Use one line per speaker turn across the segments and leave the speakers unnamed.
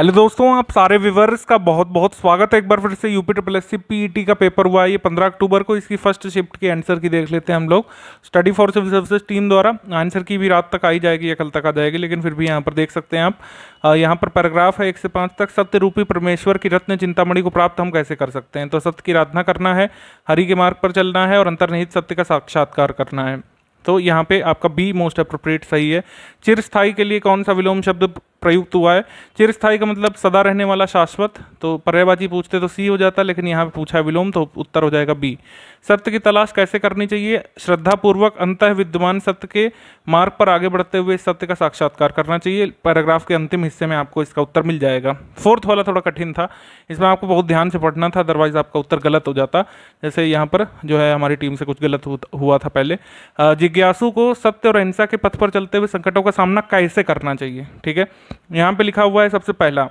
hello दोस्तों आप सारे व्यूवर्स का बहुत बहुत स्वागत है एक बार फिर से UP triple S C PET e का पेपर हुआ है ये 15 अक्टूबर को इसकी फर्स्ट शिफ्ट की आंसर की देख लेते हैं हम लोग study for civil services team द्वारा आंसर की भी रात तक आई जाएगी या कल तक आ जाएगी लेकिन फिर भी यहाँ पर देख सकते हैं आप यहाँ पर पैराग्राफ है एक से पाँच तक सत्य रूपी परमेश्वर की रत्न चिंतामणि को प्राप्त हम कैसे कर सकते हैं तो सत्य की आराधना करना है हरि के मार्ग पर चलना है और अंतर्निहित सत्य का साक्षात्कार करना है तो यहाँ पे आपका बी मोस्ट अप्रोप्रिएट सही है चिर स्थाई के लिए कौन सा विलोम शब्द प्रयुक्त हुआ है चिरस्थाई का मतलब सदा रहने वाला शाश्वत तो पर्यायवाची पूछते तो सी हो जाता लेकिन यहाँ पे पूछा विलोम तो उत्तर हो जाएगा बी सत्य की तलाश कैसे करनी चाहिए श्रद्धापूर्वक अंत विद्यमान सत्य के मार्ग पर आगे बढ़ते हुए सत्य का साक्षात्कार करना चाहिए पैराग्राफ के अंतिम हिस्से में आपको इसका उत्तर मिल जाएगा फोर्थ वाला थोड़ा कठिन था इसमें आपको बहुत ध्यान से पढ़ना था अदरवाइज आपका उत्तर गलत हो जाता जैसे यहाँ पर जो है हमारी टीम से कुछ गलत हुआ था पहले जिज्ञासु को सत्य और अहिंसा के पथ पर चलते हुए संकटों का सामना कैसे करना चाहिए ठीक है यहाँ पे लिखा हुआ है सबसे पहला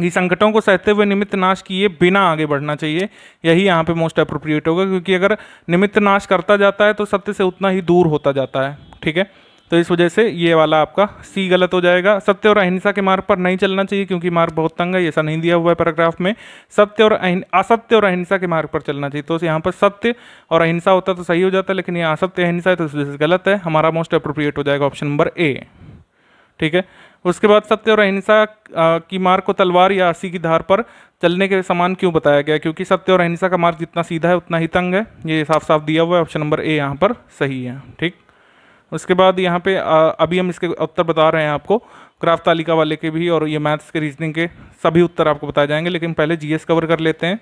कि संकटों को सहते हुए निमित्त नाश किए बिना आगे बढ़ना चाहिए यही यहाँ पे मोस्ट अप्रोप्रिएट होगा क्योंकि अगर निमित्त नाश करता जाता है तो सत्य से उतना ही दूर होता जाता है ठीक है तो इस वजह से ये वाला आपका सी गलत हो जाएगा सत्य और अहिंसा के मार्ग पर नहीं चलना चाहिए क्योंकि मार्ग बहुत तंग है ऐसा नहीं दिया हुआ है पैराग्राफ में सत्य और असत्य और अहिंसा के मार्ग पर चलना चाहिए तो यहाँ पर सत्य और अहिंसा होता तो सही हो जाता लेकिन ये असत्य अहिंसा है तो इस वजह से गलत है हमारा मोस्ट अप्रोप्रिएट हो जाएगा ऑप्शन नंबर ए ठीक है उसके बाद सत्य और अहिंसा की मार्ग को तलवार या अस्सी की धार पर चलने के समान क्यों बताया गया क्योंकि सत्य और अहिंसा का मार्ग जितना सीधा है उतना ही तंग है ये साफ साफ दिया हुआ है ऑप्शन नंबर ए यहाँ पर सही है ठीक उसके बाद यहाँ पे अभी हम इसके उत्तर बता रहे हैं आपको ग्राफ तालिका वाले के भी और ये मैथ्स के रीजनिंग के सभी उत्तर आपको बताए जाएंगे लेकिन पहले जीएस कवर कर लेते हैं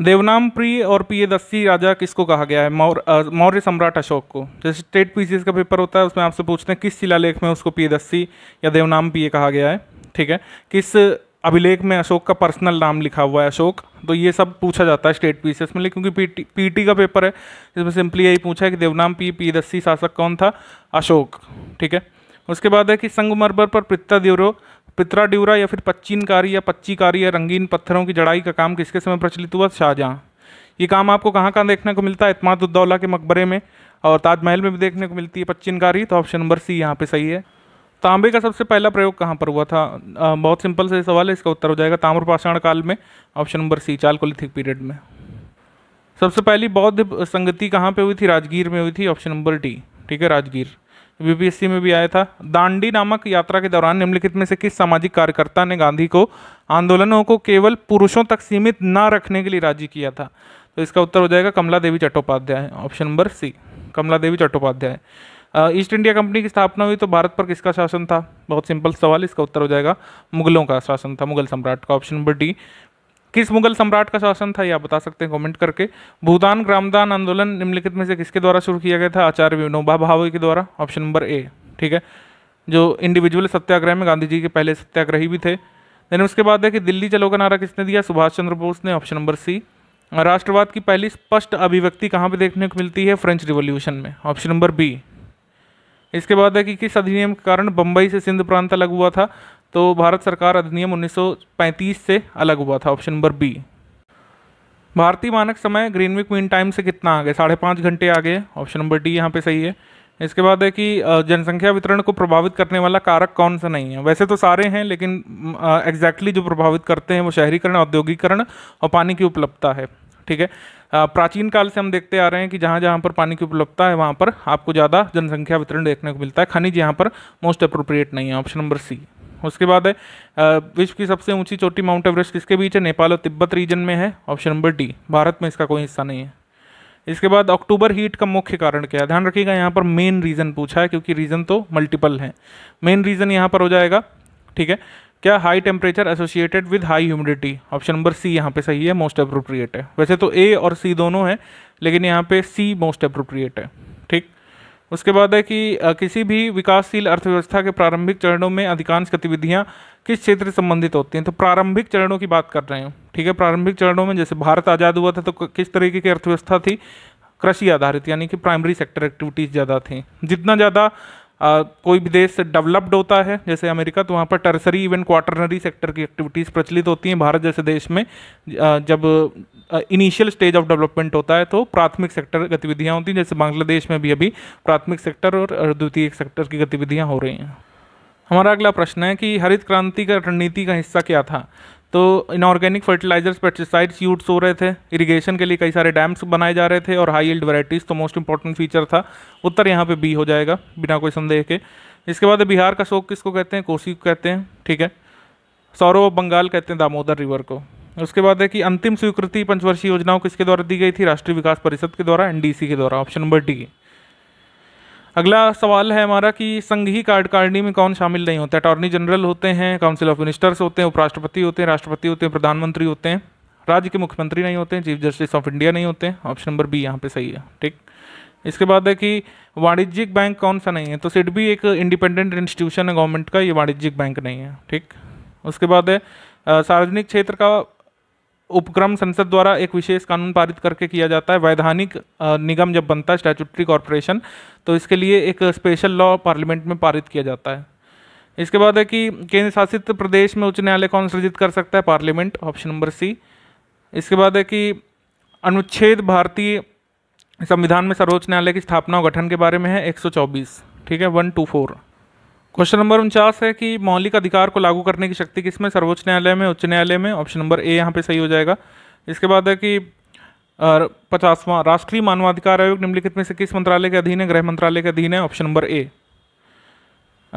देवनाम प्रिय और प्रियदस्सी राजा किसको कहा गया है मौर्य मौर्य सम्राट अशोक को जैसे स्टेट पीसीएस का पेपर होता है उसमें आपसे पूछते हैं किस शिलालेख में उसको प्रियदस्सी या देवनाम प्रिय कहा गया है ठीक है किस अभिलेख में अशोक का पर्सनल नाम लिखा हुआ है अशोक तो ये सब पूछा जाता है स्टेट पीसीएस में क्योंकि पीटी टी का पेपर है जिसमें सिंपली यही पूछा है कि देवनाम पी पी दस्सी शासक कौन था अशोक ठीक है उसके बाद है कि संगमरबर पर पृथ्वी देवरो पित्रा ड्यूरा या फिर पच्चीनकारी या पच्चीकारी या रंगीन पत्थरों की जड़ाई का काम किसके समय प्रचलित हुआ शाहजहाँ ये काम आपको कहाँ कहाँ देखने को मिलता है इतमादुद्दौला उद्दौला के मकबरे में और ताजमहल में भी देखने को मिलती है पच्चीनकारी तो ऑप्शन नंबर सी यहाँ पर सही है तांबे का सबसे पहला प्रयोग कहाँ पर हुआ था आ, बहुत सिंपल से सवाल है इसका उत्तर हो जाएगा ताम्रपाषाण काल में option number C chalcolithic period में सबसे पहली बौद्ध संगति कहाँ पे हुई थी राजगीर में हुई थी ऑप्शन नंबर डी ठीक है राजगीर बीबीएससी में भी आया था दांडी नामक यात्रा के दौरान निम्नलिखित में से किस सामाजिक कार्यकर्ता ने गांधी को आंदोलनों को केवल पुरुषों तक सीमित न रखने के लिए राजी किया था तो इसका उत्तर हो जाएगा Kamala Devi Chattopadhyay option number C Kamala Devi Chattopadhyay East India Company की स्थापना हुई तो भारत पर किसका शासन था बहुत सिंपल सवाल इसका उत्तर हो जाएगा मुगलों का शासन था मुगल सम्राट का ऑप्शन नंबर डी किस मुगल सम्राट का शासन था यह बता सकते हैं कमेंट करके भूदान ग्रामदान आंदोलन निम्नलिखित में से किसके द्वारा शुरू किया गया था आचार्य विनोबा भावे के द्वारा ऑप्शन नंबर ए ठीक है जो इंडिविजुअल सत्याग्रह में गांधी जी के पहले सत्याग्रही भी थे देन उसके बाद है कि दिल्ली चलो का नारा किसने दिया सुभाष चंद्र बोस ने ऑप्शन नंबर सी राष्ट्रवाद की पहली स्पष्ट अभिव्यक्ति कहाँ पे देखने को मिलती है फ्रेंच रिवोल्यूशन में ऑप्शन नंबर बी इसके बाद है कि किस अधिनियम के कारण बंबई से सिंध प्रांत अलग हुआ था तो भारत सरकार अधिनियम 1935 से अलग हुआ था ऑप्शन नंबर बी भारतीय मानक समय ग्रीनविक मीन टाइम से कितना आगे साढ़े पाँच घंटे आगे ऑप्शन नंबर डी यहाँ पे सही है इसके बाद है कि जनसंख्या वितरण को प्रभावित करने वाला कारक कौन सा नहीं है वैसे तो सारे हैं लेकिन एग्जैक्टली जो प्रभावित करते हैं वो शहरीकरण औद्योगिकरण और पानी की उपलब्धता है ठीक है प्राचीन काल से हम देखते आ रहे हैं कि जहाँ जहाँ पर पानी की उपलब्धता है वहाँ पर आपको ज़्यादा जनसंख्या वितरण देखने को मिलता है खनिज यहाँ पर मोस्ट अप्रोप्रिएट नहीं है ऑप्शन नंबर सी उसके बाद है विश्व की सबसे ऊंची चोटी माउंट एवरेस्ट किसके बीच है नेपाल और तिब्बत रीजन में है ऑप्शन नंबर डी भारत में इसका कोई हिस्सा नहीं है इसके बाद अक्टूबर हीट का मुख्य कारण क्या है ध्यान रखिएगा यहाँ पर मेन रीज़न पूछा है क्योंकि रीज़न तो मल्टीपल हैं मेन रीज़न यहाँ पर हो जाएगा ठीक है क्या high temperature associated with high humidity option number C यहाँ पे सही है मोस्ट अप्रोप्रिएट है वैसे तो ए और सी दोनों है लेकिन यहाँ पे सी मोस्ट अप्रोप्रिएट है ठीक उसके बाद है कि किसी भी विकासशील अर्थव्यवस्था के प्रारंभिक चरणों में अधिकांश गतिविधियाँ किस क्षेत्र से संबंधित होती हैं तो प्रारंभिक चरणों की बात कर रहे हैं ठीक है प्रारंभिक चरणों में जैसे भारत आज़ाद हुआ था तो किस तरीके की अर्थव्यवस्था थी कृषि आधारित यानी कि प्राइमरी सेक्टर एक्टिविटीज़ ज़्यादा थी जितना ज़्यादा आ, कोई भी देश डेवलप्ड होता है जैसे अमेरिका तो वहाँ पर टर्सरी इवन क्वार्टरनरी सेक्टर की एक्टिविटीज़ प्रचलित होती हैं भारत जैसे देश में जब इनिशियल स्टेज ऑफ डेवलपमेंट होता है तो प्राथमिक सेक्टर गतिविधियाँ होती हैं जैसे बांग्लादेश में भी अभी प्राथमिक सेक्टर और द्वितीय सेक्टर की गतिविधियाँ हो रही हैं हमारा अगला प्रश्न है कि हरित क्रांति का रणनीति का हिस्सा क्या था तो इनऑर्गेनिक फर्टिलाइजर्स पेस्टिसाइड्स यूज हो रहे थे इरिगेशन के लिए कई सारे डैम्स बनाए जा रहे थे और हाई एल्ड वेराइटीज़ तो मोस्ट इंपॉर्टेंट फीचर था उत्तर यहाँ पे बी हो जाएगा बिना कोई संदेह के इसके बाद बिहार का शोक किसको कहते हैं कोसी कहते हैं ठीक है सौरव बंगाल कहते हैं दामोदर रिवर को उसके बाद है कि अंतिम स्वीकृति पंचवर्षीय योजनाओं किसके द्वारा दी गई थी राष्ट्रीय विकास परिषद के द्वारा एनडीसी के द्वारा ऑप्शन नंबर डी अगला सवाल है हमारा कि संघ ही कार्यकारिणी में कौन शामिल नहीं होता अटॉर्नी जनरल होते हैं काउंसिल ऑफ मिनिस्टर्स होते हैं उपराष्ट्रपति होते हैं राष्ट्रपति होते हैं प्रधानमंत्री होते हैं राज्य के मुख्यमंत्री नहीं होते हैं चीफ जस्टिस ऑफ इंडिया नहीं होते ऑप्शन नंबर बी यहाँ पे सही है ठीक इसके बाद है कि वाणिज्यिक बैंक कौन सा नहीं है तो सिट भी एक इंडिपेंडेंट इंस्टीट्यूशन है गवर्नमेंट का ये वाणिज्यिक बैंक नहीं है ठीक उसके बाद है सार्वजनिक क्षेत्र का उपक्रम संसद द्वारा एक विशेष कानून पारित करके किया जाता है वैधानिक निगम जब बनता है स्टैचुटरी कॉरपोरेशन तो इसके लिए एक स्पेशल लॉ पार्लियामेंट में पारित किया जाता है इसके बाद है कि केंद्र शासित प्रदेश में उच्च न्यायालय कौन सृजित कर सकता है पार्लियामेंट ऑप्शन नंबर सी इसके बाद है कि अनुच्छेद भारतीय संविधान में सर्वोच्च न्यायालय की स्थापना और गठन के बारे में है 124 ठीक है 124 क्वेश्चन नंबर उनचास है कि मौलिक अधिकार को लागू करने की शक्ति किसमें सर्वोच्च न्यायालय में उच्च न्यायालय में ऑप्शन नंबर ए यहाँ पे सही हो जाएगा इसके बाद है कि पचासवां राष्ट्रीय मानवाधिकार आयोग निम्नलिखित में से किस मंत्रालय के अधीन है गृह मंत्रालय के अधीन है ऑप्शन नंबर ए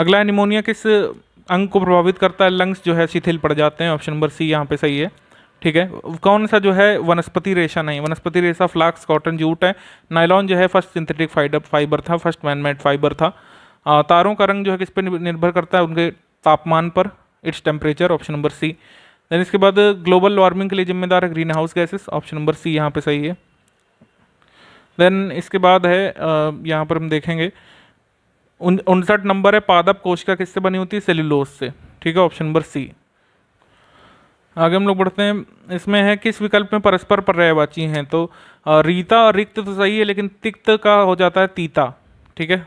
अगला है निमोनिया किस अंग को प्रभावित करता है लंग्स जो है शिथिल पड़ जाते हैं ऑप्शन नंबर सी यहाँ पे सही है ठीक है कौन सा जो है वनस्पति रेशा नहीं वनस्पति रेशा फ्लाक्स कॉटन जूट है नायलॉन जो है फर्स्ट सिंथेटिक फाइबर था फर्स्ट मैनमेड फाइबर था तारों का रंग जो है किस पर निर्भर करता है उनके तापमान पर it's temperature option number C then इसके बाद ग्लोबल वार्मिंग के लिए जिम्मेदार है greenhouse gases option number C यहाँ पे सही है देन इसके बाद है यहाँ पर हम देखेंगे उनसठ नंबर है पादप कोशिका किससे बनी होती है सेल्यूलोस से ठीक है ऑप्शन नंबर सी आगे हम लोग बढ़ते हैं इसमें है किस विकल्प में परस्पर पर्यायवाची हैं तो रीता और रिक्त तो सही है लेकिन तिक्त का हो जाता है तीता ठीक है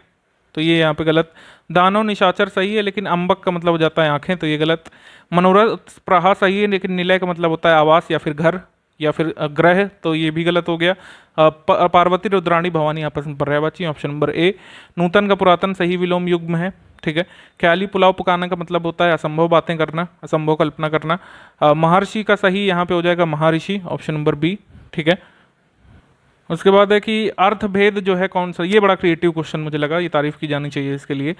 तो ये यहाँ पे गलत दानो निशाचर सही है लेकिन अंबक का मतलब हो जाता है आँखें तो ये गलत मनोरथ प्रहा सही है लेकिन निलय का मतलब होता है आवास या फिर घर या फिर ग्रह तो ये भी गलत हो गया पार्वती रुद्राणी भवानी आपस में पर्यावाची ऑप्शन नंबर ए नूतन का पुरातन सही विलोम युग में है ठीक है ख्याली पुलाव पकाने का मतलब होता है असंभव बातें करना असंभव कल्पना करना महर्षि का सही यहाँ पे हो जाएगा महर्षि ऑप्शन नंबर बी ठीक है उसके बाद है कि अर्थ भेद जो है कौन सा ये बड़ा क्रिएटिव क्वेश्चन मुझे लगा ये तारीफ की जानी चाहिए इसके लिए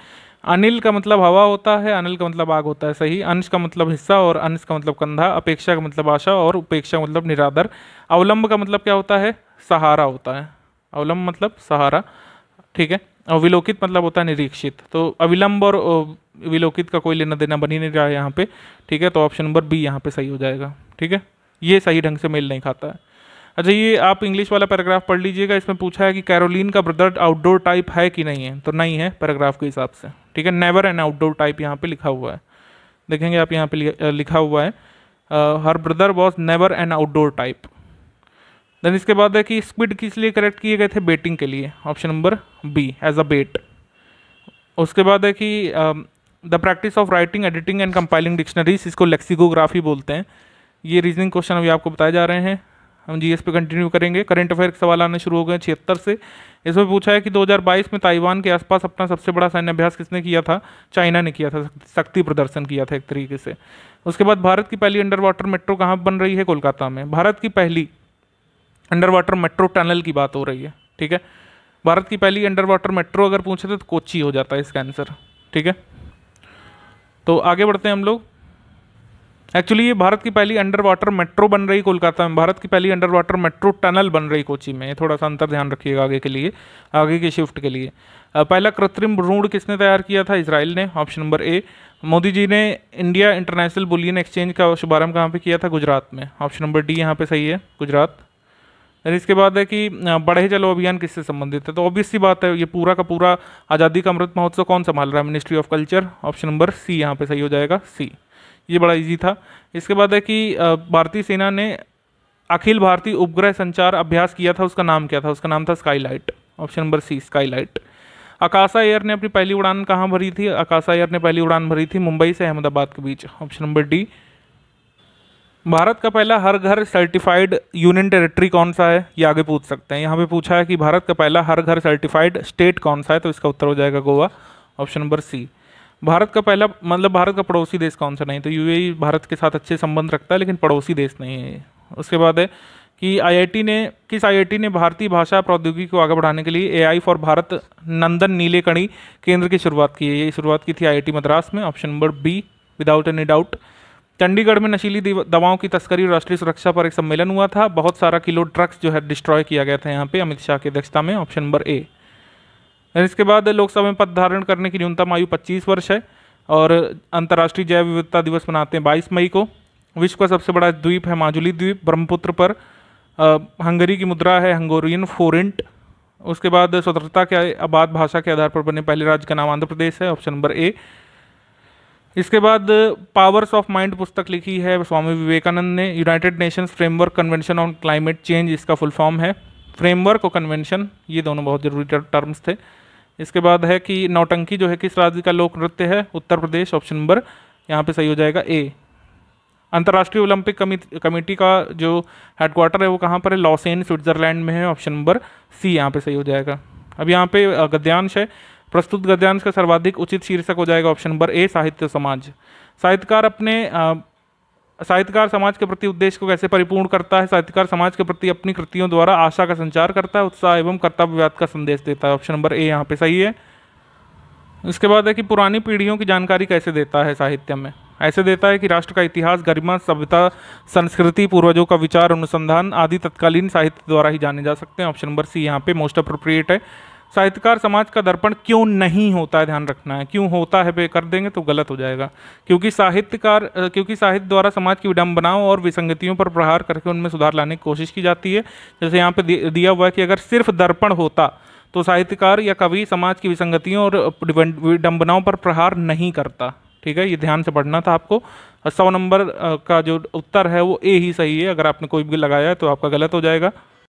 अनिल का मतलब हवा होता है अनिल का मतलब आग होता है सही अंश का मतलब हिस्सा और अंश का मतलब कंधा अपेक्षा का मतलब आशा और उपेक्षा मतलब निरादर अवलंब का मतलब क्या होता है सहारा होता है अवलंब मतलब सहारा ठीक है और विलोकित मतलब होता है निरीक्षित तो अविलंब और विलोकित का कोई लेना देना बनी नहीं रहा है यहाँ पे ठीक है तो ऑप्शन नंबर बी यहाँ पे सही हो जाएगा ठीक है ये सही ढंग से मेल नहीं खाता है अच्छा ये आप इंग्लिश वाला पैराग्राफ पढ़ लीजिएगा इसमें पूछा है कि कैरोलिन का ब्रदर आउटडोर टाइप है कि नहीं है तो नहीं है पैराग्राफ के हिसाब से ठीक है नेवर एन आउटडोर टाइप यहाँ पे लिखा हुआ है देखेंगे आप यहाँ पे लिखा हुआ है her brother was never an outdoor type then इसके बाद है कि स्क्विड किस लिए करेक्ट किए गए थे बेटिंग के लिए option number B as a bet उसके बाद है कि the practice of writing editing and compiling dictionaries इसको लेक्सिकोग्राफी बोलते हैं ये रीजनिंग क्वेश्चन अभी आपको बताए जा रहे हैं हम एस पे कंटिन्यू करेंगे करंट अफेयर के सवाल आने शुरू हो गए छिहत्तर से इसमें पूछा है कि 2022 में ताइवान के आसपास अपना सबसे बड़ा सैन्य अभ्यास किसने किया था चाइना ने किया था शक्ति प्रदर्शन किया था एक तरीके से उसके बाद भारत की पहली अंडर वाटर मेट्रो कहाँ बन रही है कोलकाता में भारत की पहली अंडर वाटर मेट्रो टनल की बात हो रही है ठीक है भारत की पहली अंडर वाटर मेट्रो अगर पूछे तो कोची हो जाता है इसका आंसर ठीक है तो आगे बढ़ते हैं हम लोग एक्चुअली ये भारत की पहली अंडर वाटर मेट्रो बन रही कोलकाता में भारत की पहली अंडर वाटर मेट्रो टनल बन रही कोची में ये थोड़ा सा अंतर ध्यान रखिएगा आगे के लिए आगे के शिफ्ट के लिए पहला कृत्रिम रूढ़ किसने तैयार किया था इसराइल ने option number A Modi ji ने इंडिया इंटरनेशनल बुलियन एक्सचेंज का शुभारंभ कहाँ पर किया था गुजरात में ऑप्शन नंबर डी यहाँ पर सही है गुजरात और इसके बाद है कि बढ़े जलो अभियान किससे संबंधित है तो ऑब्वियस सी बात है ये पूरा का पूरा आज़ादी का अमृत महोत्सव कौन संभाल रहा है ministry of culture option number C यहाँ पे सही हो जाएगा सी ये बड़ा इजी था इसके बाद है कि भारतीय सेना ने अखिल भारतीय उपग्रह संचार अभ्यास किया था उसका नाम क्या था उसका नाम था skylight option number C skylight Akasa Air ने अपनी पहली उड़ान कहाँ भरी थी अकाशा एयर ने पहली उड़ान भरी थी मुंबई से अहमदाबाद के बीच ऑप्शन नंबर डी भारत का पहला हर घर सर्टिफाइड यूनियन टेरिटरी कौन सा है ये आगे पूछ सकते हैं यहाँ पे पूछा है कि भारत का पहला हर घर सर्टिफाइड स्टेट कौन सा है तो इसका उत्तर हो जाएगा Goa option number C Bharat का पहला मतलब भारत का पड़ोसी देश कौन सा नहीं तो यूएई e भारत के साथ अच्छे संबंध रखता है लेकिन पड़ोसी देश नहीं है उसके बाद है कि आईआईटी ने किस आईआईटी ने भारतीय भाषा प्रौद्योगिकी को आगे बढ़ाने के लिए एआई फॉर भारत नंदन नीलेकणी केंद्र की शुरुआत की है ये शुरुआत की थी आई मद्रास में option number B without any doubt Chandigarh में नशीली दवाओं की तस्करी और राष्ट्रीय सुरक्षा पर एक सम्मेलन हुआ था बहुत सारा किलो ड्रग्स जो है डिस्ट्रॉय किया गया था यहाँ पे अमित शाह की अध्यक्षता में ऑप्शन नंबर ए इसके बाद लोकसभा में पद धारण करने की न्यूनतम आयु 25 वर्ष है और अंतर्राष्ट्रीय जैव विविधता दिवस मनाते हैं 22 मई को विश्व का सबसे बड़ा द्वीप है माजुली द्वीप ब्रह्मपुत्र पर हंगरी की मुद्रा है हंगोरियन फोरेंट उसके बाद स्वतंत्रता के आबाद भाषा के आधार पर बने पहले राज्य का नाम आंध्र प्रदेश है ऑप्शन नंबर ए इसके बाद पावर्स ऑफ माइंड पुस्तक लिखी है स्वामी विवेकानंद ने United Nations framework convention on climate change इसका फुल फॉर्म है फ्रेमवर्क और कन्वेंशन ये दोनों बहुत ज़रूरी टर्म्स थे इसके बाद है कि नौटंकी जो है किस राज्य का लोक नृत्य है उत्तर प्रदेश ऑप्शन नंबर यहाँ पे सही हो जाएगा ए अंतर्राष्ट्रीय ओलंपिक कमी कमेटी का जो हेडक्वार्टर है वो कहाँ पर है लॉसेन स्विट्जरलैंड में है ऑप्शन नंबर सी यहाँ पे सही हो जाएगा अब यहाँ पे गद्यांश है प्रस्तुत गद्यांश का सर्वाधिक उचित शीर्षक हो जाएगा ऑप्शन नंबर ए साहित्य समाज साहित्यकार अपने साहित्यकार समाज के प्रति उद्देश्य को कैसे परिपूर्ण करता है साहित्यकार समाज के प्रति अपनी कृतियों द्वारा आशा का संचार करता है उत्साह एवं कर्तव्यवाद का संदेश देता है ऑप्शन नंबर ए यहाँ पे सही है इसके बाद है कि पुरानी पीढ़ियों की जानकारी कैसे देता है साहित्य में ऐसे देता है कि राष्ट्र का इतिहास गरिमा सभ्यता संस्कृति पूर्वजों का विचार अनुसंधान आदि तत्कालीन साहित्य द्वारा ही जाने जा सकते हैं ऑप्शन नंबर सी यहाँ पे मोस्ट अप्रोप्रिएट है साहित्यकार समाज का दर्पण क्यों नहीं होता है ध्यान रखना है क्यों होता है वे कर देंगे तो गलत हो जाएगा क्योंकि साहित्यकार क्योंकि साहित्य द्वारा समाज की विडंबनाओं और विसंगतियों पर प्रहार करके उनमें सुधार लाने की कोशिश की जाती है जैसे यहाँ पे दिया हुआ है कि अगर सिर्फ दर्पण होता तो साहित्यकार या कवि समाज की विसंगतियों और विडंबनाओं पर प्रहार नहीं करता ठीक है ये ध्यान से पढ़ना था आपको सौ नंबर का जो उत्तर है वो ए ही सही है अगर आपने कोई भी लगाया है तो आपका गलत हो जाएगा